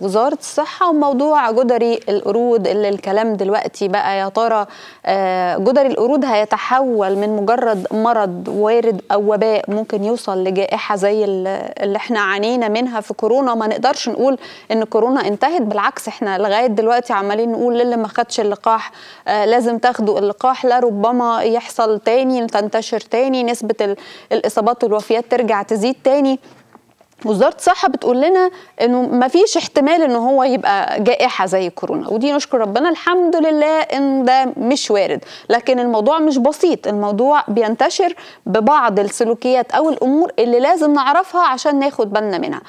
وزارة الصحة وموضوع جدري القرود اللي الكلام دلوقتي بقى يا ترى آه، جدري القرود هيتحول من مجرد مرض وارد أو وباء ممكن يوصل لجائحة زي اللي احنا عانينا منها في كورونا ما نقدرش نقول إن كورونا انتهت بالعكس احنا لغاية دلوقتي عمالين نقول للي ما خدش اللقاح آه، لازم تاخدوا اللقاح لربما يحصل تاني تنتشر تاني نسبة الإصابات والوفيات ترجع تزيد تاني وزاره الصحه بتقول لنا انه ما فيش احتمال ان هو يبقى جائحه زي كورونا ودي نشكر ربنا الحمد لله ان ده مش وارد لكن الموضوع مش بسيط الموضوع بينتشر ببعض السلوكيات او الامور اللي لازم نعرفها عشان ناخد بالنا منها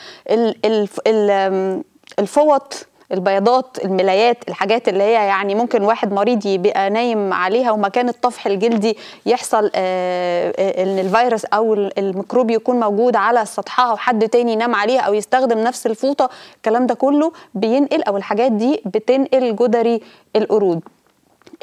الفوط البياضات الملايات الحاجات اللي هي يعني ممكن واحد مريض يبقى نايم عليها ومكان الطفح الجلدي يحصل آه، آه، ان الفيروس او الميكروب يكون موجود على سطحها وحد تاني ينام عليها او يستخدم نفس الفوطه الكلام ده كله بينقل او الحاجات دي بتنقل جدري القرود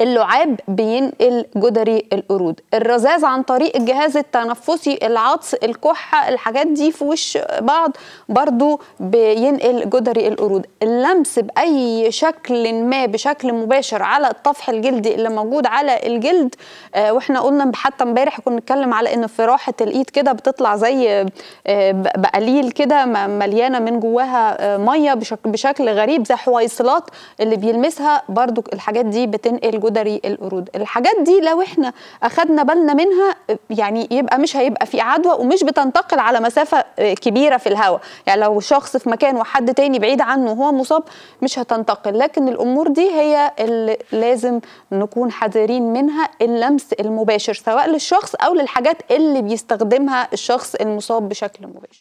اللعاب بينقل جدري القرود الرذاذ عن طريق الجهاز التنفسي العطس الكحه الحاجات دي في وش بعض برضو بينقل جدري القرود اللمس باي شكل ما بشكل مباشر على الطفح الجلدي اللي موجود على الجلد آه واحنا قلنا حتى امبارح كنا بنتكلم على ان راحة الايد كده بتطلع زي آه، بقليل كده مليانه من جواها آه، ميه بشكل غريب زي حويصلات اللي بيلمسها برضو الحاجات دي بتنقل جدري جدري القرود الحاجات دي لو احنا اخدنا بالنا منها يعني يبقى مش هيبقى في عدوى ومش بتنتقل على مسافه كبيره في الهواء يعني لو شخص في مكان وحد تاني بعيد عنه وهو مصاب مش هتنتقل لكن الامور دي هي اللي لازم نكون حذرين منها اللمس المباشر سواء للشخص او للحاجات اللي بيستخدمها الشخص المصاب بشكل مباشر